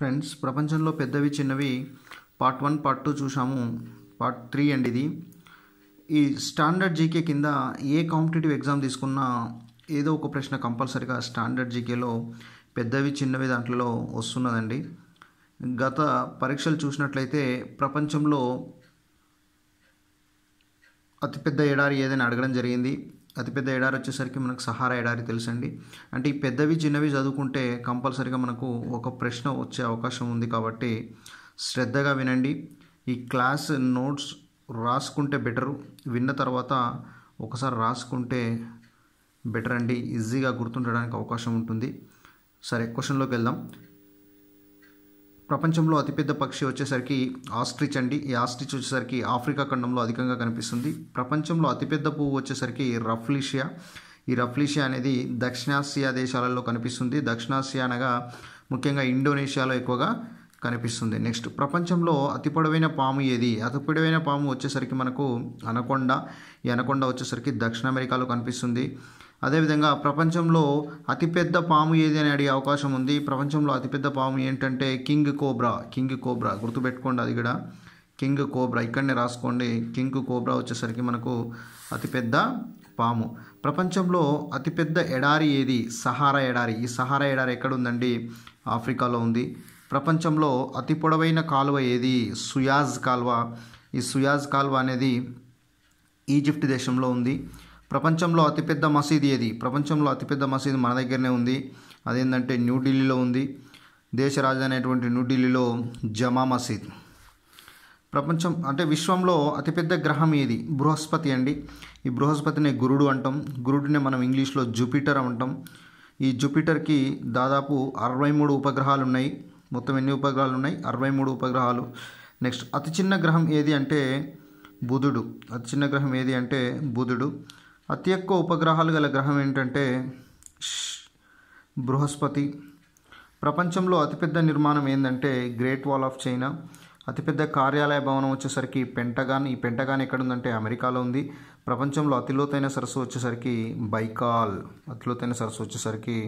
friends ప్రపంచంలో పెద్దవి చిన్నవి పార్ట్ వన్ పార్ట్ టూ చూసాము పార్ట్ త్రీ అండ్ ఇది ఈ స్టాండర్డ్ జీకే కింద ఏ కాంపిటేటివ్ ఎగ్జామ్ తీసుకున్నా ఏదో ఒక ప్రశ్న కంపల్సరిగా స్టాండర్డ్ జీకేలో పెద్దవి చిన్నవి దాంట్లో వస్తున్నదండి గత పరీక్షలు చూసినట్లయితే ప్రపంచంలో అతిపెద్ద ఎడారి ఏదైనా అడగడం జరిగింది అతిపెద్ద ఎడారి వచ్చేసరికి మనకు సహారా ఎడారి తెలుసండి అంటే ఈ పెద్దవి చిన్నవి చదువుకుంటే కంపల్సరిగా మనకు ఒక ప్రశ్న వచ్చే అవకాశం ఉంది కాబట్టి శ్రద్ధగా వినండి ఈ క్లాస్ నోట్స్ రాసుకుంటే బెటరు విన్న తర్వాత ఒకసారి రాసుకుంటే బెటర్ అండి ఈజీగా గుర్తుండడానికి అవకాశం ఉంటుంది సరే క్వశ్చన్లోకి వెళ్దాం ప్రపంచంలో అతిపెద్ద పక్షి వచ్చేసరికి ఆస్ట్రిచ్ అండి ఈ ఆస్ట్రిచ్ వచ్చేసరికి ఆఫ్రికా ఖండంలో అధికంగా కనిపిస్తుంది ప్రపంచంలో అతిపెద్ద పువ్వు వచ్చేసరికి రఫ్లీషియా ఈ రఫ్లీషియా అనేది దక్షిణాసియా దేశాలలో కనిపిస్తుంది దక్షిణాసియా అనగా ముఖ్యంగా ఇండోనేషియాలో ఎక్కువగా కనిపిస్తుంది నెక్స్ట్ ప్రపంచంలో అతి పొడవైన పాము ఏది అతి పొడవైన పాము వచ్చేసరికి మనకు అనకొండ ఈ అనకొండ వచ్చేసరికి దక్షిణ అమెరికాలో కనిపిస్తుంది అదేవిధంగా ప్రపంచంలో అతిపెద్ద పాము ఏది అని అడిగే అవకాశం ఉంది ప్రపంచంలో అతిపెద్ద పాము ఏంటంటే కింగ్ కోబ్రా కింగ్ కోబ్రా గుర్తుపెట్టుకోండి అది కూడా కింగ్ కోబ్రా ఇక్కడనే రాసుకోండి కింగ్ కోబ్రా వచ్చేసరికి మనకు అతిపెద్ద పాము ప్రపంచంలో అతిపెద్ద ఎడారి ఏది సహారా ఎడారి ఈ సహారా ఎడారి ఎక్కడుందండి ఆఫ్రికాలో ఉంది ప్రపంచంలో అతి పొడవైన కాలువ ఏది సుయాజ్ కాలువ ఈ సుయాజ్ కాలువ అనేది ఈజిప్ట్ దేశంలో ఉంది ప్రపంచంలో అతిపెద్ద మసీదు ఏది ప్రపంచంలో అతిపెద్ద మసీదు మన దగ్గరనే ఉంది అదేంటంటే న్యూఢిల్లీలో ఉంది దేశ రాజధాని అయినటువంటి న్యూఢిల్లీలో జమా మసీద్ ప్రపంచం అంటే విశ్వంలో అతిపెద్ద గ్రహం ఏది బృహస్పతి అండి ఈ బృహస్పతిని గురుడు అంటాం గురుడిని మనం ఇంగ్లీష్లో జూపిటర్ అంటాం ఈ జూపిటర్కి దాదాపు అరవై మూడు ఉపగ్రహాలు ఉన్నాయి మొత్తం ఎన్ని ఉపగ్రహాలు ఉన్నాయి అరవై మూడు ఉపగ్రహాలు నెక్స్ట్ అతి చిన్న గ్రహం ఏది అంటే బుధుడు అతి చిన్న గ్రహం ఏది అంటే బుధుడు అతి ఎక్కువ ఉపగ్రహాలు గల గ్రహం ఏంటంటే బృహస్పతి ప్రపంచంలో అతిపెద్ద నిర్మాణం ఏంటంటే గ్రేట్ వాల్ ఆఫ్ చైనా అతిపెద్ద కార్యాలయ భవనం వచ్చేసరికి పెంటగాన్ ఈ పెంటగాన్ ఎక్కడుందంటే అమెరికాలో ఉంది ప్రపంచంలో అతిలోతైన సరస్సు వచ్చేసరికి బైకాల్ అతిలోతైన సరస్సు వచ్చేసరికి